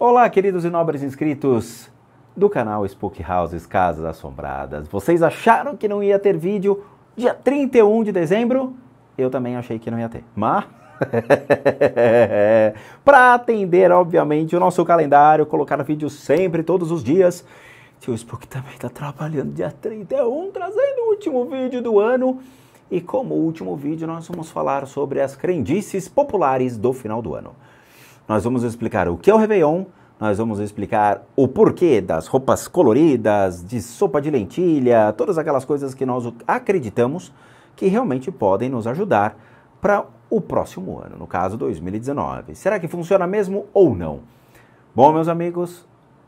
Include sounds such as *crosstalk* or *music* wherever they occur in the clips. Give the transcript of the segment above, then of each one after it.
Olá, queridos e nobres inscritos do canal Spook Houses Casas Assombradas. Vocês acharam que não ia ter vídeo dia 31 de dezembro? Eu também achei que não ia ter, mas *laughs* para atender, obviamente, o nosso calendário, colocar vídeo sempre, todos os dias. Tio Spook também está trabalhando dia 31, trazendo o último vídeo do ano. E como último vídeo, nós vamos falar sobre as crendices populares do final do ano. Nós vamos explicar o que é o Réveillon, nós vamos explicar o porquê das roupas coloridas, de sopa de lentilha, todas aquelas coisas que nós acreditamos que realmente podem nos ajudar para o próximo ano, no caso 2019. Será que funciona mesmo ou não? Bom, meus amigos,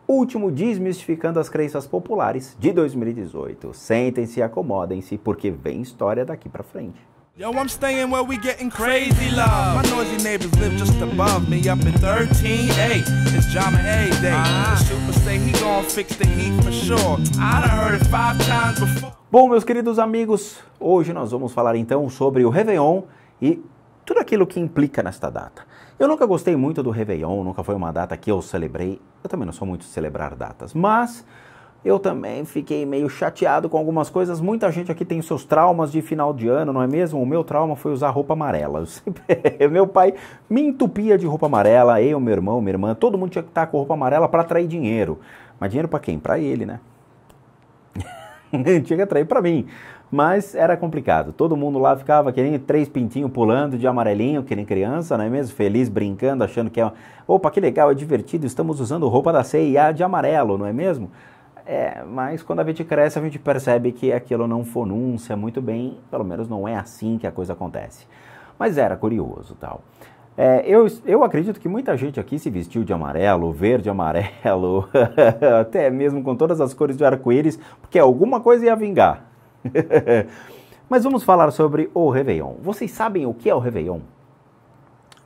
último Desmistificando as Crenças Populares de 2018. Sentem-se e acomodem-se, porque vem história daqui para frente. Yo, I'm staying where we getting crazy love. My noisy neighbors live just above me up in 13. it's A day. Ah. The super say he fix the heat for sure. I done heard it five times before. Bom, meus queridos amigos, hoje nós vamos falar então sobre o Réveillon e tudo aquilo que implica nesta data. Eu nunca gostei muito do Réveillon, nunca foi uma data que eu celebrei. Eu também não sou muito de celebrar datas, mas eu também fiquei meio chateado com algumas coisas. Muita gente aqui tem seus traumas de final de ano, não é mesmo? O meu trauma foi usar roupa amarela. Sempre... *laughs* meu pai me entupia de roupa amarela, eu, meu irmão, minha irmã, todo mundo tinha que estar com roupa amarela para atrair dinheiro. Mas dinheiro para quem? Para ele, né? *laughs* tinha que atrair para mim. Mas era complicado. Todo mundo lá ficava querendo três pintinhos pulando de amarelinho, querendo criança, não é mesmo? Feliz, brincando, achando que é. Opa, que legal, é divertido, estamos usando roupa da CIA de amarelo, não é mesmo? É, mas quando a gente cresce, a gente percebe que aquilo não fonuncia muito bem, pelo menos não é assim que a coisa acontece. Mas era curioso tal. É, eu, eu acredito que muita gente aqui se vestiu de amarelo, verde, amarelo, *laughs* até mesmo com todas as cores de arco-íris, porque alguma coisa ia vingar. *laughs* Mas vamos falar sobre o Réveillon. Vocês sabem o que é o Réveillon?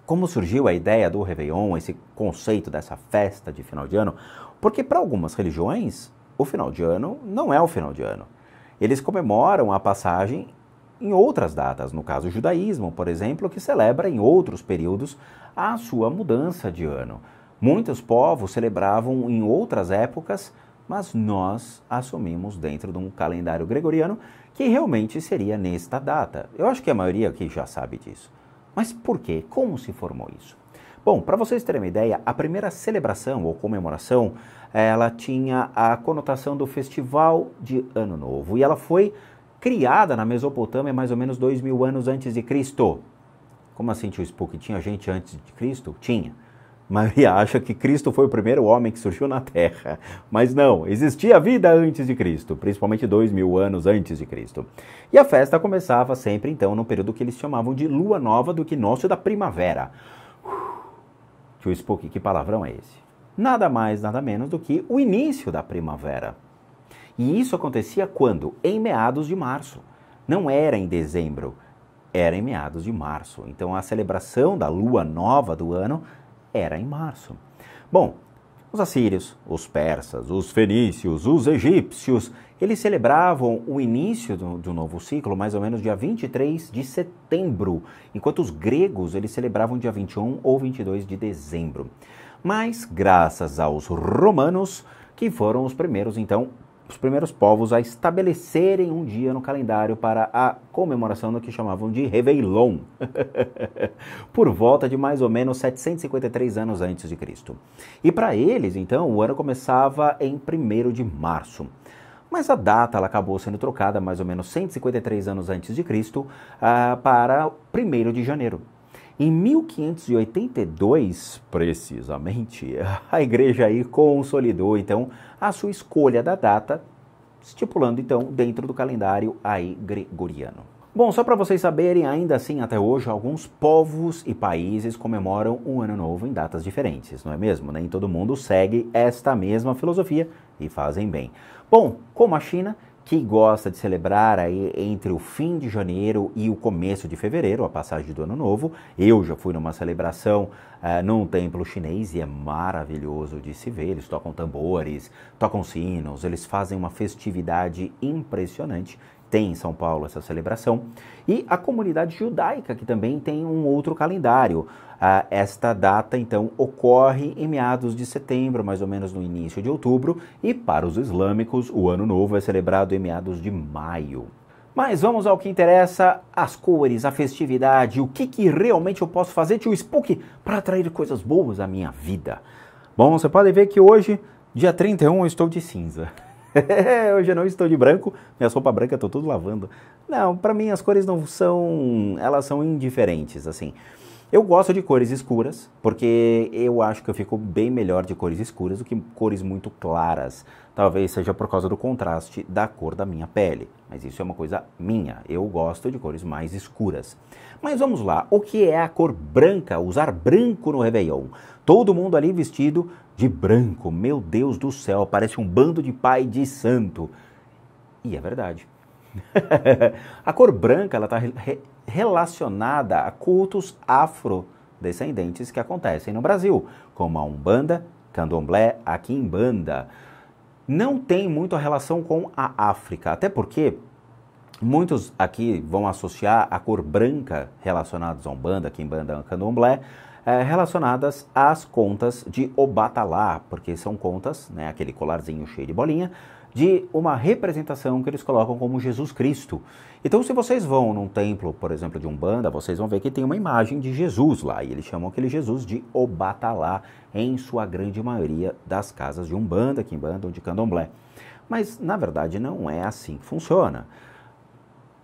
Como surgiu a ideia do Réveillon, esse conceito dessa festa de final de ano? Porque para algumas religiões, o final de ano não é o final de ano. Eles comemoram a passagem em outras datas, no caso o judaísmo, por exemplo, que celebra em outros períodos a sua mudança de ano. Muitos povos celebravam em outras épocas, mas nós assumimos dentro de um calendário gregoriano que realmente seria nesta data. Eu acho que a maioria aqui já sabe disso. Mas por que? Como se formou isso? Bom, para vocês terem uma ideia, a primeira celebração ou comemoração, ela tinha a conotação do festival de Ano Novo e ela foi criada na Mesopotâmia mais ou menos dois mil anos antes de Cristo. Como assim, tio Spook? Tinha gente antes de Cristo? Tinha. Maria *laughs* acha que Cristo foi o primeiro homem que surgiu na Terra. Mas não, existia vida antes de Cristo, principalmente dois mil anos antes de Cristo. E a festa começava sempre, então, no período que eles chamavam de Lua Nova, do equinócio da primavera que o Spook, que palavrão é esse? Nada mais, nada menos do que o início da primavera. E isso acontecia quando? Em meados de março. Não era em dezembro, era em meados de março. Então a celebração da lua nova do ano era em março. Bom, os assírios, os persas, os fenícios, os egípcios, eles celebravam o início do, do, novo ciclo mais ou menos dia 23 de setembro, enquanto os gregos eles celebravam dia 21 ou 22 de dezembro. Mas graças aos romanos, que foram os primeiros então os primeiros povos a estabelecerem um dia no calendário para a comemoração do que chamavam de reveillon *laughs* por volta de mais ou menos 753 anos antes de Cristo. E para eles, então, o ano começava em 1 de março. Mas a data ela acabou sendo trocada mais ou menos 153 anos antes de Cristo ah, para 1 de janeiro, em 1582, precisamente, *laughs* a igreja aí consolidou então a sua escolha da data, estipulando então dentro do calendário aí gregoriano. Bom, só para vocês saberem, ainda assim, até hoje, alguns povos e países comemoram o Ano Novo em datas diferentes, não é mesmo? Nem todo mundo segue esta mesma filosofia e fazem bem. Bom, como a China, que gosta de celebrar aí entre o fim de janeiro e o começo de fevereiro, a passagem do ano novo. Eu já fui numa celebração uh, num templo chinês e é maravilhoso de se ver. Eles tocam tambores, tocam sinos, eles fazem uma festividade impressionante tem em São Paulo essa celebração, e a comunidade judaica, que também tem um outro calendário. Ah, esta data, então, ocorre em meados de setembro, mais ou menos no início de outubro, e para os islâmicos, o Ano Novo é celebrado em meados de maio. Mas vamos ao que interessa, as cores, a festividade, o que, que realmente eu posso fazer, tio Spook, para atrair coisas boas à minha vida. Bom, você pode ver que hoje, dia 31, eu estou de cinza. *laughs* Hoje eu não estou de branco, minha roupa branca estou tudo lavando. Não, para mim as cores não são, elas são indiferentes, assim. Eu gosto de cores escuras, porque eu acho que eu fico bem melhor de cores escuras do que cores muito claras. Talvez seja por causa do contraste da cor da minha pele, mas isso é uma coisa minha. Eu gosto de cores mais escuras. Mas vamos lá, o que é a cor branca? Usar branco no Réveillon. Todo mundo ali vestido de branco. Meu Deus do céu, parece um bando de pai de santo. E é verdade. *laughs* a cor branca está re relacionada a cultos afrodescendentes que acontecem no Brasil, como a Umbanda, Candomblé, a Quimbanda. Não tem muito a relação com a África, até porque muitos aqui vão associar a cor branca relacionada a Umbanda, Quimbanda, Candomblé é, relacionadas às contas de Obatalá, porque são contas, né, aquele colarzinho cheio de bolinha, de uma representação que eles colocam como Jesus Cristo. Então, se vocês vão num templo, por exemplo, de Umbanda, vocês vão ver que tem uma imagem de Jesus lá, e eles chamam aquele Jesus de Obatalá, em sua grande maioria das casas de Umbanda, Quimbanda ou de Candomblé. Mas, na verdade, não é assim que funciona.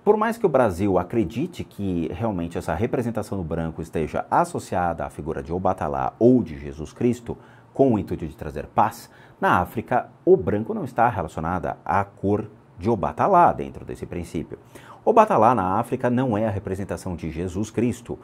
Por mais que o Brasil acredite que realmente essa representação do branco esteja associada à figura de Obatalá ou de Jesus Cristo, com o intuito de trazer paz, na África o branco não está relacionado à cor de Obatalá dentro desse princípio. Obatalá na África não é a representação de Jesus Cristo.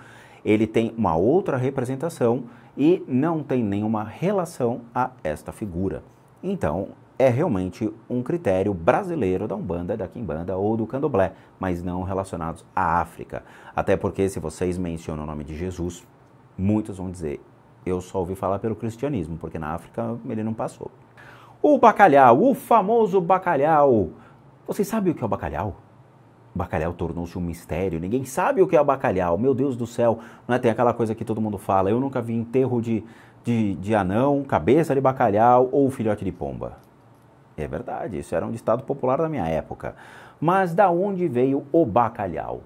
Ele tem uma outra representação e não tem nenhuma relação a esta figura. Então, é realmente um critério brasileiro da Umbanda, da Quimbanda ou do Candomblé, mas não relacionados à África. Até porque se vocês mencionam o nome de Jesus, muitos vão dizer, eu só ouvi falar pelo cristianismo, porque na África ele não passou. O bacalhau, o famoso bacalhau. Vocês sabem o que é o bacalhau? O bacalhau tornou-se um mistério, ninguém sabe o que é o bacalhau. Meu Deus do céu, não é? tem aquela coisa que todo mundo fala, eu nunca vi enterro de, de, de anão, cabeça de bacalhau ou filhote de pomba. É verdade, isso era um ditado popular da minha época. Mas da onde veio o bacalhau?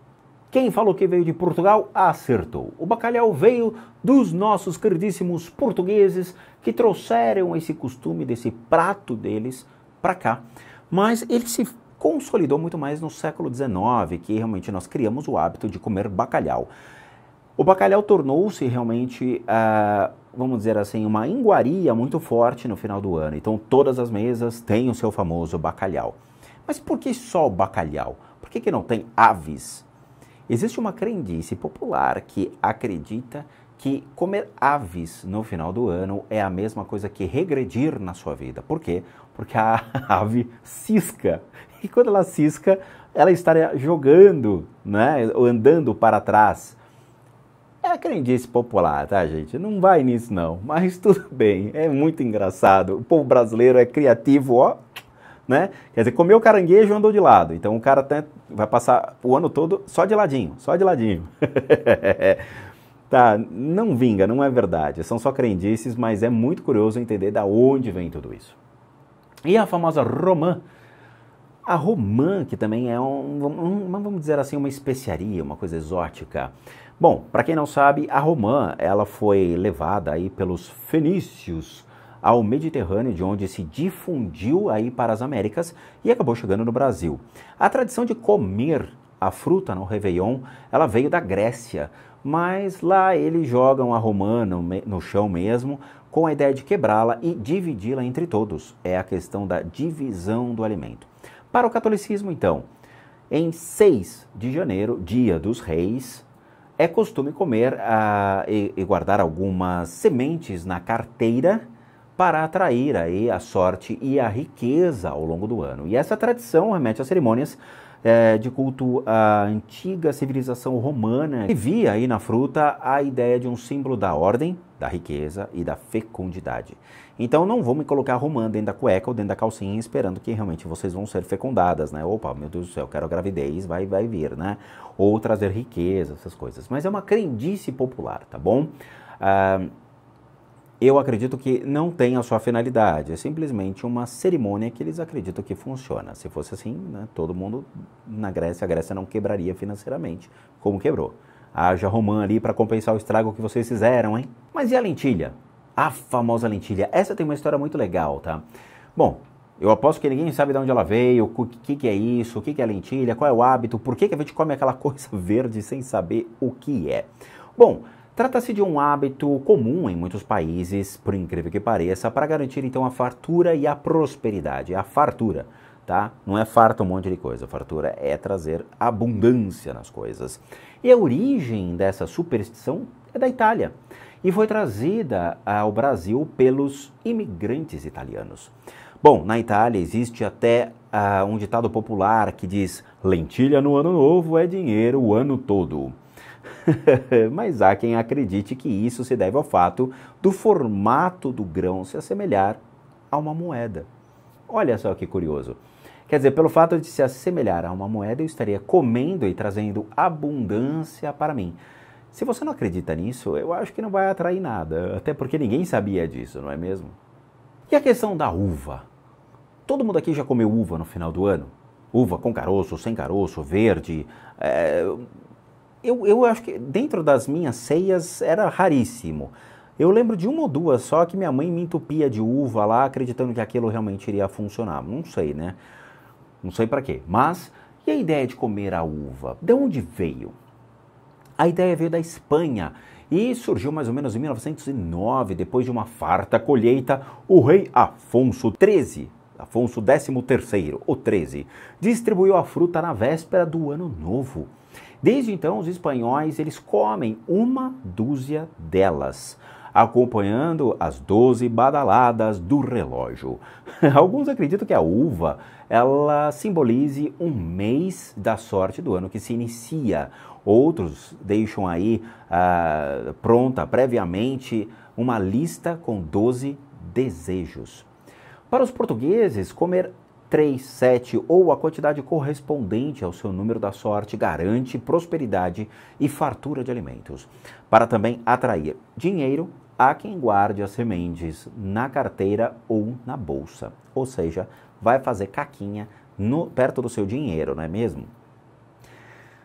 Quem falou que veio de Portugal acertou. O bacalhau veio dos nossos queridíssimos portugueses que trouxeram esse costume desse prato deles para cá. Mas ele se consolidou muito mais no século XIX, que realmente nós criamos o hábito de comer bacalhau. O bacalhau tornou-se realmente, uh, vamos dizer assim, uma iguaria muito forte no final do ano. Então todas as mesas têm o seu famoso bacalhau. Mas por que só o bacalhau? Por que, que não tem aves? Existe uma crendice popular que acredita que comer aves no final do ano é a mesma coisa que regredir na sua vida. Por quê? Porque a *laughs* ave cisca. E quando ela cisca, ela estaria jogando, né, ou andando para trás. É crendice popular, tá, gente? Não vai nisso, não. Mas tudo *laughs* bem, é muito engraçado. O povo brasileiro é criativo, ó. Né? Quer dizer, comeu caranguejo andou de lado. Então o cara até vai passar o ano todo só de ladinho, só de ladinho. *laughs* tá, não vinga, não é verdade. São só crendices, mas é muito curioso entender da onde vem tudo isso. E a famosa romã a romã, que também é um, um, vamos dizer assim, uma especiaria, uma coisa exótica. Bom, para quem não sabe, a romã, ela foi levada aí pelos fenícios ao Mediterrâneo, de onde se difundiu aí para as Américas e acabou chegando no Brasil. A tradição de comer a fruta no Réveillon, ela veio da Grécia, mas lá eles jogam a romã no, no chão mesmo, com a ideia de quebrá-la e dividi-la entre todos. É a questão da divisão do alimento. Para o catolicismo, então, em 6 de janeiro, dia dos reis, é costume comer ah, e, e, guardar algumas sementes na carteira para atrair aí a sorte e a riqueza ao longo do ano. E essa tradição remete às cerimônias eh, de culto à antiga civilização romana, que via aí na fruta a ideia de um símbolo da ordem, da riqueza e da fecundidade. Então não vou me colocar arrumando dentro da cueca ou dentro da calcinha esperando que realmente vocês vão ser fecundadas, né? Opa, meu Deus do céu, quero gravidez, vai, vai vir, né? Ou trazer riqueza, essas coisas. Mas é uma crendice popular, tá bom? Ah, eu acredito que não tem a sua finalidade, é simplesmente uma cerimônia que eles acreditam que funciona. Se fosse assim, né, todo mundo na Grécia, a Grécia não quebraria financeiramente, como quebrou. Haja romã ali para compensar o estrago que vocês fizeram, hein? Mas e a lentilha? A famosa lentilha. Essa tem uma história muito legal, tá? Bom, eu aposto que ninguém sabe de onde ela veio, o que, que é isso, o que, que é lentilha, qual é o hábito, por que, que a gente come aquela *laughs* coisa verde sem saber o que é. Bom, trata-se de um hábito comum em muitos países, por incrível que pareça, para garantir então a fartura e a prosperidade, a fartura. Tá? Não é farta um monte de coisa, fartura é trazer abundância nas coisas. E a origem dessa superstição é da Itália e foi trazida ao Brasil pelos imigrantes italianos. Bom, na Itália existe até uh, um ditado popular que diz: lentilha no ano novo é dinheiro o ano todo. *laughs* Mas há quem acredite que isso se deve ao fato do formato do grão se assemelhar a uma moeda. Olha só que curioso. Quer dizer, pelo fato de se assemelhar a uma moeda, eu estaria comendo e trazendo abundância para mim. Se você não acredita nisso, eu acho que não vai atrair nada, até porque ninguém sabia disso, não é mesmo? E a questão da uva? Todo mundo aqui já comeu uva no final do ano? Uva com caroço, sem caroço, verde. É... Eu, eu acho que dentro das minhas ceias era raríssimo. Eu lembro de uma ou duas só que minha mãe me entupia de uva lá, acreditando que aquilo realmente iria funcionar. Não sei, né? Não sei para quê. Mas e a ideia de comer a uva? De onde veio? A ideia veio da Espanha e surgiu mais ou menos em 1909, depois de uma farta colheita, o rei Afonso XIII, Afonso XIII, o 13, distribuiu a fruta na véspera do Ano Novo. Desde então, os espanhóis eles comem uma dúzia delas, acompanhando as doze badaladas do relógio. *laughs* Alguns acreditam que a uva ela simbolize um mês da sorte do ano que se inicia, Outros deixam aí ah, pronta previamente uma lista com 12 desejos. Para os portugueses, comer 3, 7 ou a quantidade correspondente ao seu número da sorte garante prosperidade e fartura de alimentos, para também atrair dinheiro a quem guarde as sementes na carteira ou na bolsa, ou seja, vai fazer caquinha no, perto do seu dinheiro, não é mesmo?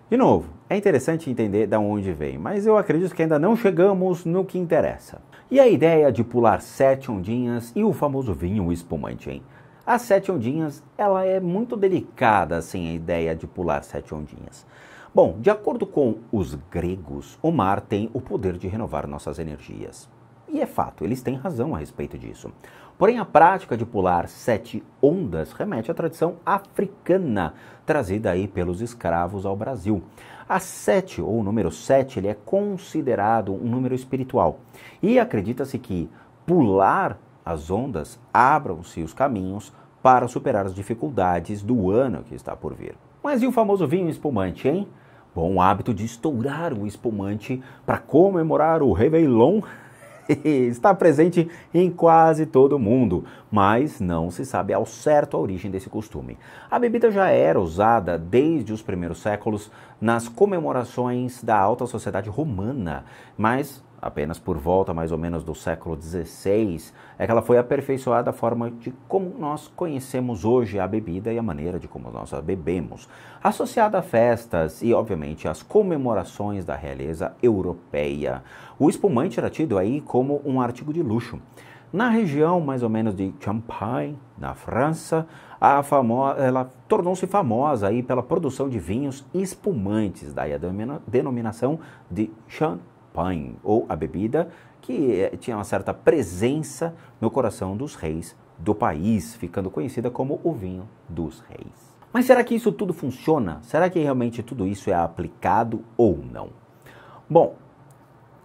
De novo, é interessante entender de onde vem, mas eu acredito que ainda não chegamos no que interessa. E a ideia de pular sete ondinhas e o famoso vinho espumante, hein? As sete ondinhas, ela é muito delicada, assim, a ideia de pular sete ondinhas. Bom, de acordo com os gregos, o mar tem o poder de renovar nossas energias. E é fato, eles têm razão a respeito disso. Porém, a prática de pular sete ondas remete à tradição africana, trazida aí pelos escravos ao Brasil. A sete, ou o número sete, ele é considerado um número espiritual. E acredita-se que pular as ondas abram-se os caminhos para superar as dificuldades do ano que está por vir. Mas e o famoso vinho espumante, hein? Bom hábito de estourar o espumante para comemorar o Réveillon *laughs* está presente em quase todo mundo, mas não se sabe ao certo a origem desse costume. A bebida já era usada desde os primeiros séculos nas comemorações da alta sociedade romana, mas apenas por volta mais ou menos do século XVI, é que ela foi aperfeiçoada a forma de como nós conhecemos hoje a bebida e a maneira de como nós a bebemos, associada a festas e, obviamente, às comemorações da realeza europeia. O espumante era tido aí como um artigo de luxo. Na região mais ou menos de Champagne, na França, ela tornou-se famosa aí pela produção de vinhos espumantes, daí a denominação de Champagne champanhe ou a bebida, que eh, tinha uma certa presença no coração dos reis do país, ficando conhecida como o vinho dos reis. Mas será que isso tudo funciona? Será que realmente tudo isso é aplicado ou não? Bom,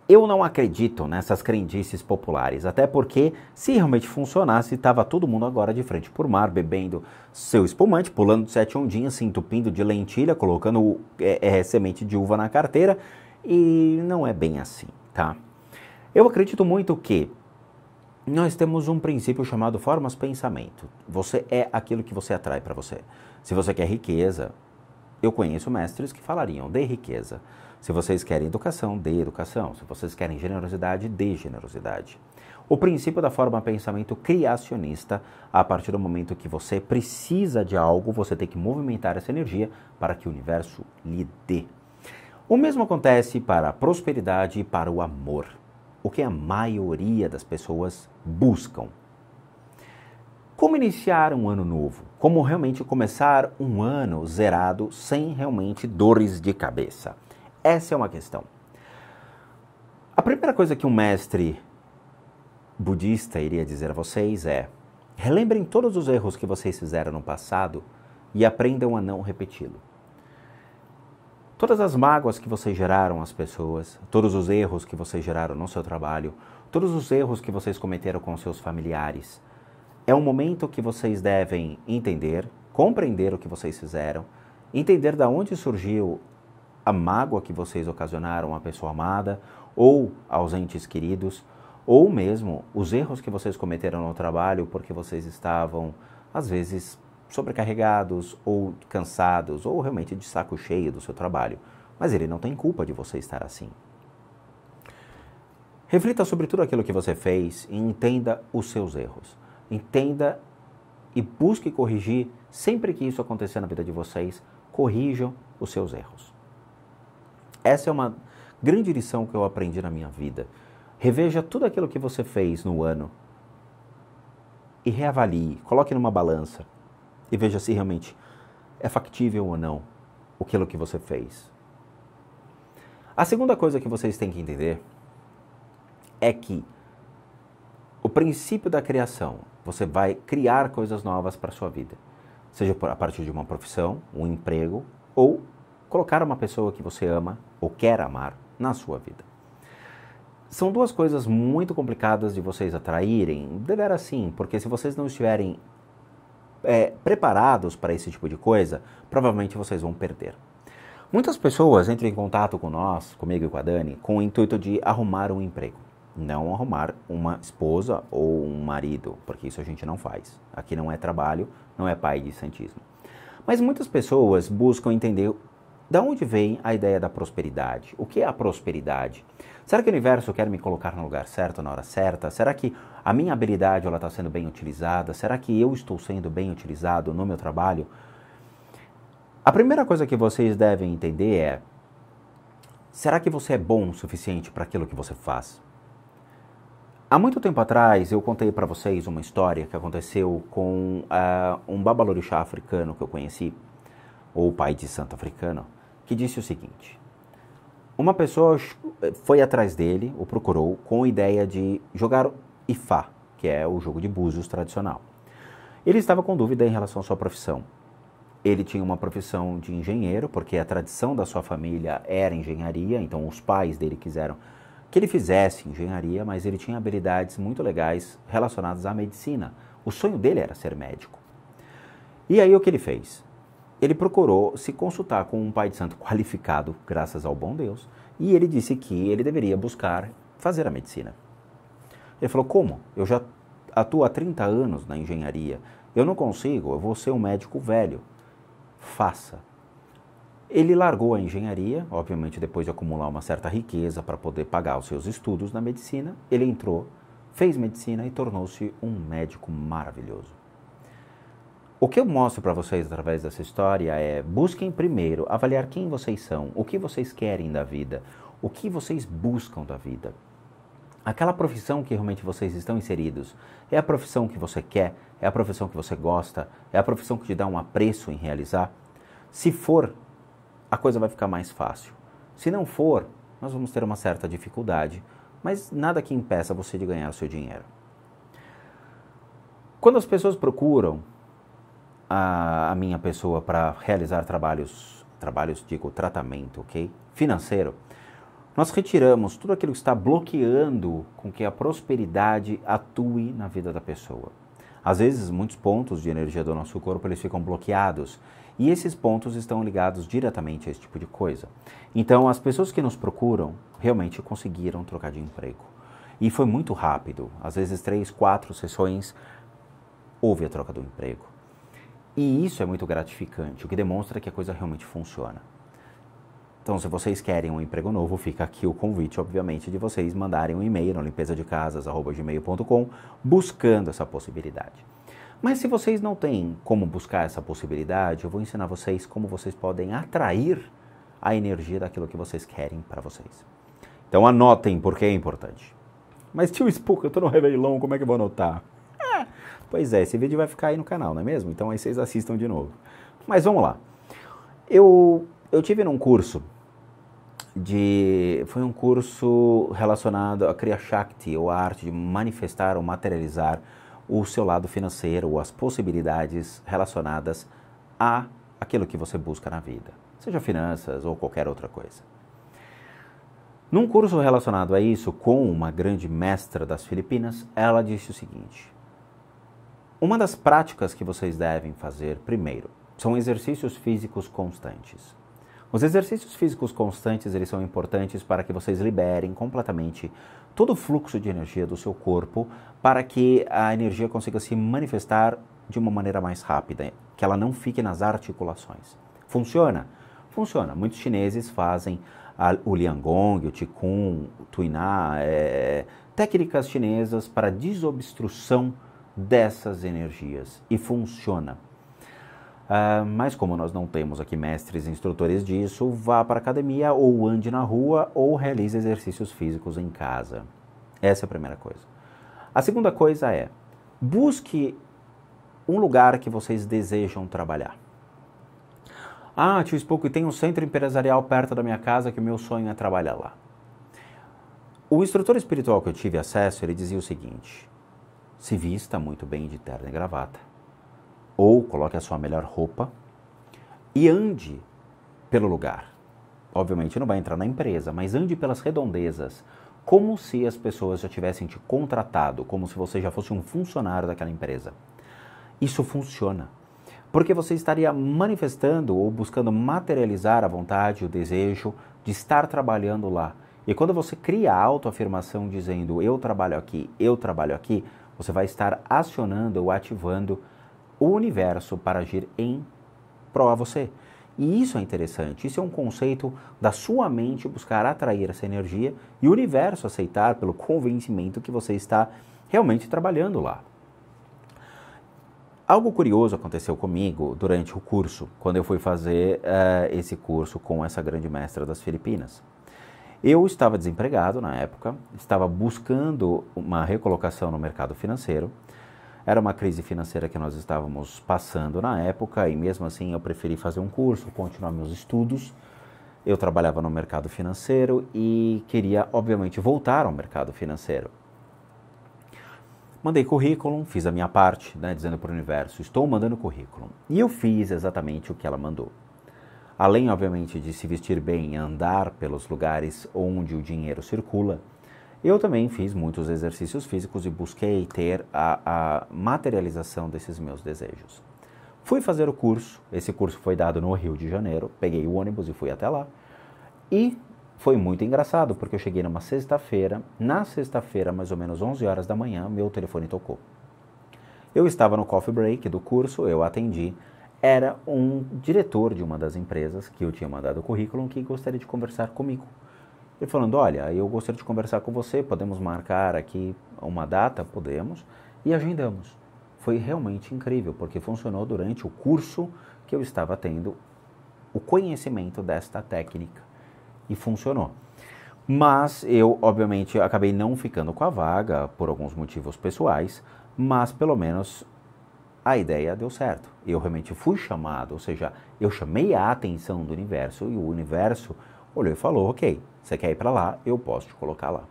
eu não acredito nessas crendices populares, até porque se realmente funcionasse, estava todo mundo agora de frente por mar, bebendo seu espumante, pulando sete ondinhas, se entupindo de lentilha, colocando é, é, semente de uva na carteira e não é bem assim, tá? Eu acredito muito que nós temos um princípio chamado formas-pensamento. Você é aquilo que você atrai para você. Se você quer riqueza, eu conheço mestres que falariam de riqueza. Se vocês querem educação, dê educação. Se vocês querem generosidade, dê generosidade. O princípio da forma pensamento criacionista, a partir do momento que você precisa de algo, você tem que movimentar essa energia para que o universo lhe dê o mesmo acontece para a prosperidade e para o amor, o que a maioria das pessoas buscam. Como iniciar um ano novo? Como realmente começar um ano zerado sem realmente dores de cabeça? Essa é uma questão. A primeira coisa que um mestre budista iria dizer a vocês é: relembrem todos os erros que vocês fizeram no passado e aprendam a não repeti-lo. Todas as mágoas que vocês geraram às pessoas, todos os erros que vocês geraram no seu trabalho, todos os erros que vocês cometeram com seus familiares, é um momento que vocês devem entender, compreender o que vocês fizeram, entender da onde surgiu a mágoa que vocês ocasionaram à pessoa amada ou aos entes queridos, ou mesmo os erros que vocês cometeram no trabalho porque vocês estavam, às vezes, sobrecarregados ou cansados ou realmente de saco cheio do seu trabalho. Mas ele não tem culpa de você estar assim. Reflita sobre tudo aquilo que você fez e entenda os seus erros. Entenda e busque corrigir sempre que isso acontecer na vida de vocês, corrijam os seus erros. Essa é uma grande lição que eu aprendi na minha vida. Reveja tudo aquilo que você fez no ano e reavalie, coloque numa balança e veja se realmente é factível ou não aquilo que você fez. A segunda coisa que vocês têm que entender é que o princípio da criação, você vai criar coisas novas para a sua vida, seja a partir de uma profissão, um emprego ou colocar uma pessoa que você ama ou quer amar na sua vida. São duas coisas muito complicadas de vocês atraírem, dever sim porque se vocês não estiverem é, preparados para esse tipo de coisa, provavelmente vocês vão perder. Muitas pessoas entram em contato com nós, comigo e com a Dani, com o intuito de arrumar um emprego. Não arrumar uma esposa ou um marido, porque isso a gente não faz. Aqui não é trabalho, não é pai de santismo. Mas muitas pessoas buscam entender da onde vem a ideia da prosperidade. O que é a prosperidade? Será que o universo quer me colocar no lugar certo, na hora certa? Será que a minha habilidade está sendo bem utilizada? Será que eu estou sendo bem utilizado no meu trabalho? A primeira coisa que vocês devem entender é: será que você é bom o suficiente para aquilo que você faz? Há muito tempo atrás eu contei para vocês uma história que aconteceu com uh, um babalorixá africano que eu conheci, ou pai de santo africano, que disse o seguinte: uma pessoa foi atrás dele, o procurou, com a ideia de jogar Ifá, que é o jogo de búzios tradicional. Ele estava com dúvida em relação à sua profissão. Ele tinha uma profissão de engenheiro, porque a tradição da sua família era engenharia, então os pais dele quiseram que ele fizesse engenharia, mas ele tinha habilidades muito legais relacionadas à medicina. O sonho dele era ser médico. E aí o que ele fez? ele procurou se consultar com um pai de santo qualificado, graças ao bom Deus, e ele disse que ele deveria buscar fazer a medicina. Ele falou: Como? Eu já atuo há 30 anos na engenharia, eu não consigo, eu vou ser um médico velho. Faça. Ele largou a engenharia, obviamente depois de acumular uma certa riqueza para poder pagar os seus estudos na medicina, ele entrou, fez medicina e tornou-se um médico maravilhoso. O que eu mostro para vocês através dessa história é: busquem primeiro avaliar quem vocês são, o que vocês querem da vida, o que vocês buscam da vida. Aquela profissão que realmente vocês estão inseridos é a profissão que você quer, é a profissão que você gosta, é a profissão que te dá um apreço em realizar. Se for, a coisa vai ficar mais fácil. Se não for, nós vamos ter uma certa dificuldade, mas nada que impeça você de ganhar o seu dinheiro. Quando as pessoas procuram a, a minha pessoa para realizar trabalhos, trabalhos, digo, tratamento, ok? Financeiro, nós retiramos tudo aquilo que está bloqueando com que a prosperidade atue na vida da pessoa. Às vezes, muitos pontos de energia do nosso corpo eles ficam bloqueados e esses pontos estão ligados diretamente a esse tipo de coisa. Então, as pessoas que nos procuram realmente conseguiram trocar de emprego. E foi muito rápido às vezes, três, quatro sessões houve a troca do emprego. E isso é muito gratificante, o que demonstra que a coisa realmente funciona. Então, se vocês querem um emprego novo, fica aqui o convite, obviamente, de vocês mandarem um e-mail no casasgmailcom buscando essa possibilidade. Mas se vocês não têm como buscar essa possibilidade, eu vou ensinar vocês como vocês podem atrair a energia daquilo que vocês querem para vocês. Então anotem, porque é importante. Mas tio Spook, eu estou no Réveillon, como é que eu vou anotar? Pois é, esse vídeo vai ficar aí no canal, não é mesmo? Então aí vocês assistam de novo. Mas vamos lá. Eu, eu tive num curso de. Foi um curso relacionado a Kriya Shakti, ou a arte de manifestar ou materializar o seu lado financeiro, ou as possibilidades relacionadas a aquilo que você busca na vida, seja finanças ou qualquer outra coisa. Num curso relacionado a isso, com uma grande mestra das Filipinas, ela disse o seguinte: uma das práticas que vocês devem fazer, primeiro, são exercícios físicos constantes. Os exercícios físicos constantes eles são importantes para que vocês liberem completamente todo o fluxo de energia do seu corpo para que a energia consiga se manifestar de uma maneira mais rápida, que ela não fique nas articulações. Funciona? Funciona. Muitos chineses fazem a, o Liangong, o Qigong, o Tuiná, é, técnicas chinesas para desobstrução dessas energias e funciona. Uh, mas como nós não temos aqui mestres e instrutores disso, vá para a academia ou ande na rua ou realize exercícios físicos em casa. Essa é a primeira coisa. A segunda coisa é busque um lugar que vocês desejam trabalhar. Ah, tio Spook, tem um centro empresarial perto da minha casa que o meu sonho é trabalhar lá. O instrutor espiritual que eu tive acesso, ele dizia o seguinte: se vista muito bem de terno e gravata, ou coloque a sua melhor roupa e ande pelo lugar. Obviamente não vai entrar na empresa, mas ande pelas redondezas, como se as pessoas já tivessem te contratado, como se você já fosse um funcionário daquela empresa. Isso funciona, porque você estaria manifestando ou buscando materializar a vontade, o desejo de estar trabalhando lá. E quando você cria a autoafirmação dizendo eu trabalho aqui, eu trabalho aqui, você vai estar acionando ou ativando o universo para agir em pró a você. E isso é interessante, isso é um conceito da sua mente buscar atrair essa energia e o universo aceitar pelo convencimento que você está realmente trabalhando lá. Algo curioso aconteceu comigo durante o curso, quando eu fui fazer uh, esse curso com essa grande mestra das Filipinas. Eu estava desempregado na época, estava buscando uma recolocação no mercado financeiro. Era uma crise financeira que nós estávamos passando na época e mesmo assim eu preferi fazer um curso, continuar meus estudos. Eu trabalhava no mercado financeiro e queria, obviamente, voltar ao mercado financeiro. Mandei currículo, fiz a minha parte, né, dizendo para o universo: estou mandando currículo. E eu fiz exatamente o que ela mandou além, obviamente, de se vestir bem e andar pelos lugares onde o dinheiro circula, eu também fiz muitos exercícios físicos e busquei ter a, a materialização desses meus desejos. Fui fazer o curso, esse curso foi dado no Rio de Janeiro, peguei o ônibus e fui até lá. E foi muito engraçado, porque eu cheguei numa sexta-feira, na sexta-feira, mais ou menos 11 horas da manhã, meu telefone tocou. Eu estava no coffee break do curso, eu atendi, era um diretor de uma das empresas que eu tinha mandado o currículo que gostaria de conversar comigo. Ele falando: Olha, eu gostaria de conversar com você, podemos marcar aqui uma data? Podemos. E agendamos. Foi realmente incrível, porque funcionou durante o curso que eu estava tendo o conhecimento desta técnica. E funcionou. Mas eu, obviamente, acabei não ficando com a vaga por alguns motivos pessoais, mas pelo menos a ideia deu certo. Eu realmente fui chamado, ou seja, eu chamei a atenção do universo e o universo olhou e falou: ok, você quer ir para lá, eu posso te colocar lá.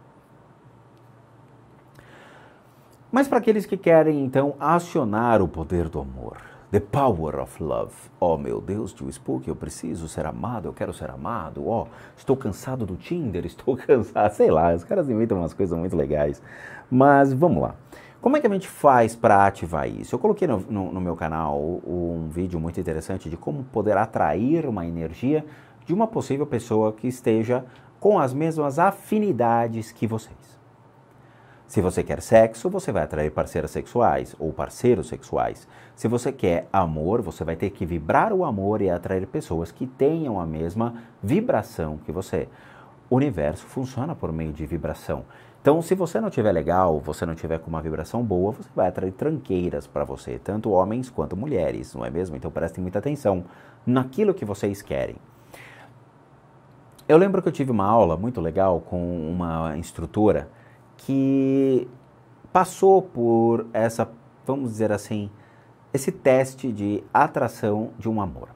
Mas para aqueles que querem então acionar o poder do amor, the power of love. Oh meu Deus, tio Spook, eu preciso ser amado, eu quero ser amado. Oh, estou cansado do Tinder, *laughs* estou cansado, sei lá, os caras inventam umas coisas muito legais. Mas vamos lá. Como é que a gente faz para ativar isso? Eu coloquei no, no, no meu canal um vídeo muito interessante de como poder atrair uma energia de uma possível pessoa que esteja com as mesmas afinidades que vocês. Se você quer sexo, você vai atrair parceiras sexuais ou parceiros sexuais. Se você quer amor, você vai ter que vibrar o amor e atrair pessoas que tenham a mesma vibração que você. O universo funciona por meio de vibração. Então, se você não tiver legal, você não tiver com uma vibração boa, você vai atrair tranqueiras para você, tanto homens quanto mulheres, não é mesmo? Então, prestem muita atenção naquilo que vocês querem. Eu lembro que eu tive uma aula muito legal com uma instrutora que passou por essa, vamos dizer assim, esse teste de atração de um amor.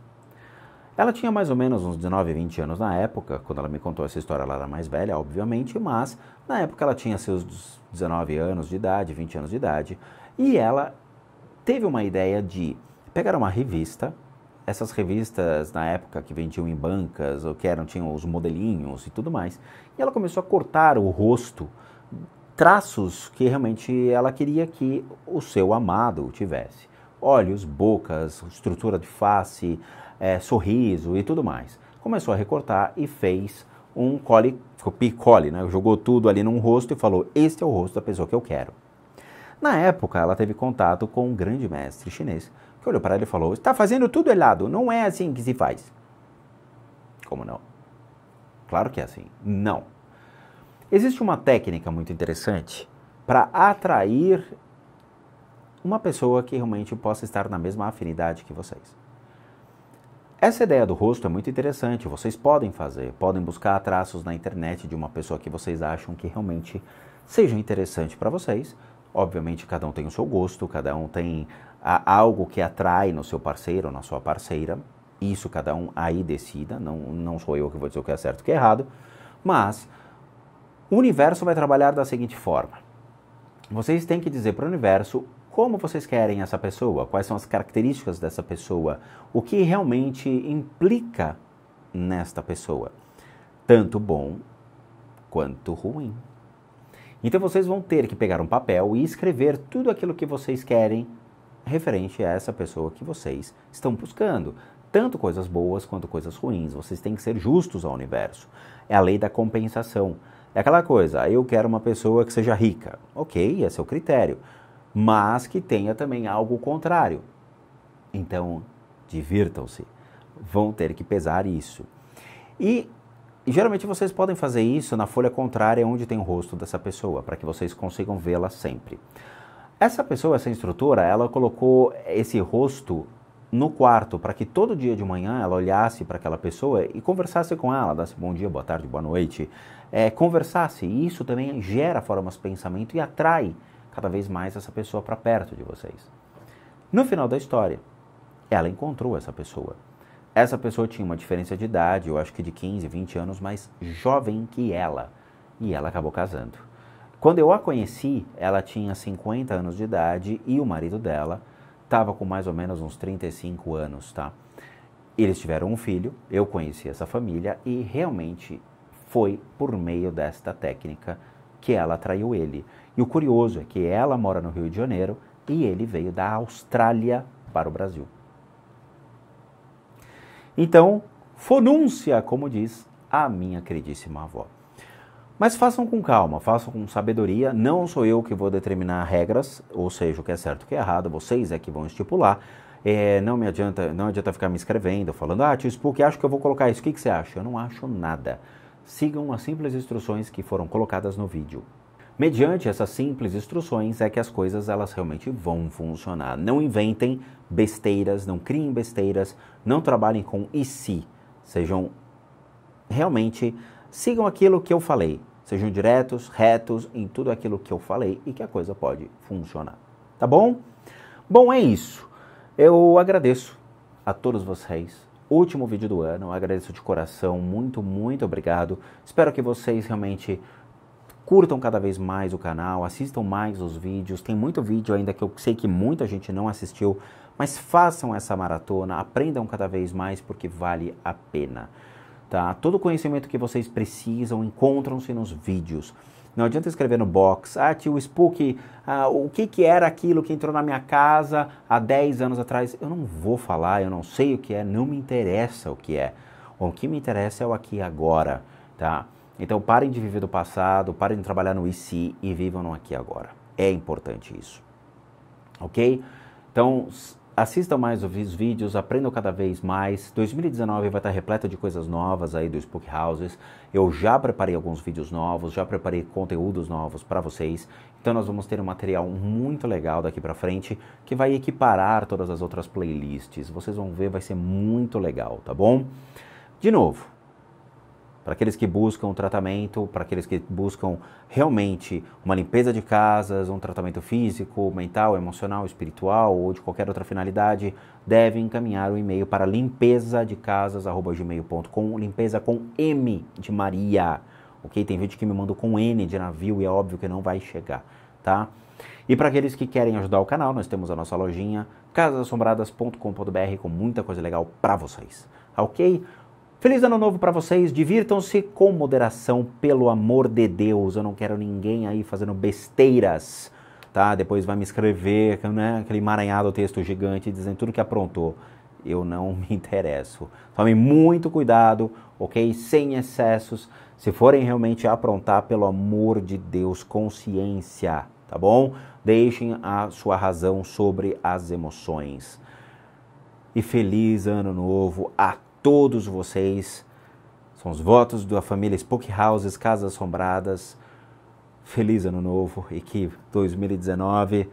Ela tinha mais ou menos uns 19, 20 anos na época, quando ela me contou essa história, ela era mais velha, obviamente, mas na época ela tinha seus 19 anos de idade, 20 anos de idade, e ela teve uma ideia de pegar uma revista, essas revistas na época que vendiam em bancas, ou que eram, tinham os modelinhos e tudo mais, e ela começou a cortar o rosto, traços que realmente ela queria que o seu amado tivesse. Olhos, bocas, estrutura de face, é, sorriso e tudo mais. Começou a recortar e fez um cole, P. coli, né? jogou tudo ali num rosto e falou: Este é o rosto da pessoa que eu quero. Na época, ela teve contato com um grande mestre chinês que olhou para ele e falou: Está fazendo tudo errado, não é assim que se faz. Como não? Claro que é assim. Não. Existe uma técnica muito interessante para atrair uma pessoa que realmente possa estar na mesma afinidade que vocês. Essa ideia do rosto é muito interessante, vocês podem fazer, podem buscar traços na internet de uma pessoa que vocês acham que realmente seja interessante para vocês. Obviamente, cada um tem o seu gosto, cada um tem algo que atrai no seu parceiro ou na sua parceira. Isso cada um aí decida, não, não sou eu que vou dizer o que é certo e o que é errado. Mas o universo vai trabalhar da seguinte forma: vocês têm que dizer para o universo como vocês querem essa pessoa, quais são as características dessa pessoa, o que realmente implica nesta pessoa, tanto bom quanto ruim. Então vocês vão ter que pegar um papel e escrever tudo aquilo que vocês querem referente a essa pessoa que vocês estão buscando. Tanto coisas boas quanto coisas ruins. Vocês têm que ser justos ao universo. É a lei da compensação. É aquela coisa, ah, eu quero uma pessoa que seja rica. Ok, esse é o critério mas que tenha também algo contrário. Então, divirtam-se. Vão ter que pesar isso. E geralmente vocês podem fazer isso na folha contrária onde tem o rosto dessa pessoa, para que vocês consigam vê-la sempre. Essa pessoa, essa instrutora, ela colocou esse rosto no quarto para que todo dia de manhã ela olhasse para aquela pessoa e conversasse com ela, desse bom dia, boa tarde, boa noite, é, conversasse. E isso também gera formas de pensamento e atrai cada vez mais essa pessoa para perto de vocês. No final da história, ela encontrou essa pessoa. Essa pessoa tinha uma diferença de idade, eu acho que de 15, 20 anos mais jovem que ela. E ela acabou casando. Quando eu a conheci, ela tinha 50 anos de idade e o marido dela estava com mais ou menos uns 35 anos, tá? Eles tiveram um filho, eu conheci essa família e realmente foi por meio desta técnica que ela atraiu ele. E o curioso é que ela mora no Rio de Janeiro e ele veio da Austrália para o Brasil. Então, fonúncia, como diz a minha queridíssima avó. Mas façam com calma, façam com sabedoria. Não sou eu que vou determinar regras, ou seja, o que é certo, o que é errado, vocês é que vão estipular. É, não me adianta, não adianta ficar me escrevendo, falando, ah, tio Spook, acho que eu vou colocar isso. O que, que você acha? Eu não acho nada. Sigam as simples instruções que foram colocadas no vídeo. Mediante essas simples instruções é que as coisas elas realmente vão funcionar. Não inventem besteiras, não criem besteiras, não trabalhem com e se. Sejam realmente sigam aquilo que eu falei. Sejam diretos, retos em tudo aquilo que eu falei e que a coisa pode funcionar. Tá bom? Bom, é isso. Eu agradeço a todos vocês. Último vídeo do ano. Eu agradeço de coração. Muito, muito obrigado. Espero que vocês realmente Curtam cada vez mais o canal, assistam mais os vídeos. Tem muito vídeo ainda que eu sei que muita gente não assistiu, mas façam essa maratona, aprendam cada vez mais porque vale a pena. Tá? Todo o conhecimento que vocês precisam encontram-se nos vídeos. Não adianta escrever no box, ah, tio Spook, ah, o que, que era aquilo que entrou na minha casa há 10 anos atrás? Eu não vou falar, eu não sei o que é, não me interessa o que é. O que me interessa é o aqui e agora, tá? Então parem de viver do passado, parem de trabalhar no IC e vivam no aqui agora. É importante isso. Ok? Então assistam mais os vídeos, aprendam cada vez mais. 2019 vai estar repleto de coisas novas aí dos Spook Houses. Eu já preparei alguns vídeos novos, já preparei conteúdos novos para vocês. Então nós vamos ter um material muito legal daqui para frente que vai equiparar todas as outras playlists. Vocês vão ver, vai ser muito legal, tá bom? De novo, para aqueles que buscam tratamento, para aqueles que buscam realmente uma limpeza de casas, um tratamento físico, mental, emocional, espiritual ou de qualquer outra finalidade, devem encaminhar o um e-mail para limpeza de casas@gmail.com, limpeza com M de Maria. OK? Tem gente que me manda com N de navio e é óbvio que não vai chegar, tá? E para aqueles que querem ajudar o canal, nós temos a nossa lojinha casasassombradas.com.br com muita coisa legal para vocês. Tá OK? Feliz ano novo para vocês, divirtam-se com moderação, pelo amor de Deus. Eu não quero ninguém aí fazendo besteiras, tá? Depois vai me escrever, né? Aquele emaranhado texto gigante dizendo tudo que aprontou. Eu não me interesso. Tome muito cuidado, ok? Sem excessos. Se forem realmente aprontar, pelo amor de Deus, consciência, tá bom? Deixem a sua razão sobre as emoções. E feliz ano novo a todos vocês. São os votos da família Spook Houses, Casas Assombradas. Feliz Ano Novo e que 2019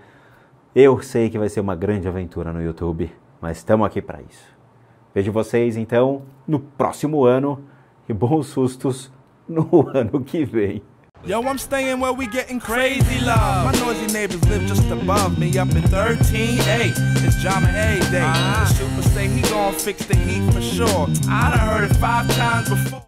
eu sei que vai ser uma grande aventura no YouTube, mas estamos aqui para isso. Vejo vocês então no próximo ano e bons sustos no *laughs* ano que vem. Yo, I'm staying where we getting crazy love. My noisy neighbors live just above me up in 13A. It's drama A day. The ah. super say he gon' fix the heat for sure. I done heard it five times before.